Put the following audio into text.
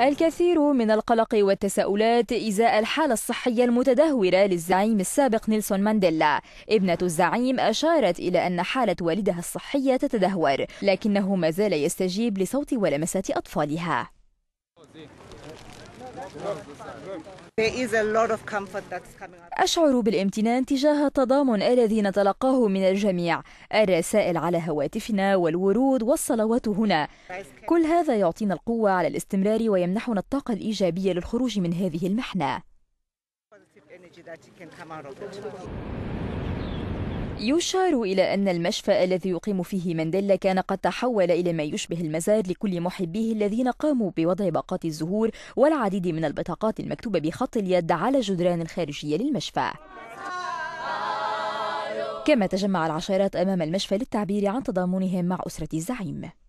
الكثير من القلق والتساؤلات إزاء الحالة الصحية المتدهورة للزعيم السابق نيلسون مانديلا ابنة الزعيم أشارت إلى أن حالة والدها الصحية تتدهور لكنه ما زال يستجيب لصوت ولمسات أطفالها أشعر بالامتنان تجاه التضامن الذي نتلقاه من الجميع الرسائل على هواتفنا والورود والصلوات هنا كل هذا يعطينا القوة على الاستمرار ويمنحنا الطاقة الإيجابية للخروج من هذه المحنة يشار إلى أن المشفى الذي يقيم فيه مانديلا كان قد تحول إلى ما يشبه المزار لكل محبيه الذين قاموا بوضع باقات الزهور والعديد من البطاقات المكتوبة بخط اليد على جدران الخارجية للمشفى كما تجمع العشرات أمام المشفى للتعبير عن تضامنهم مع أسرة الزعيم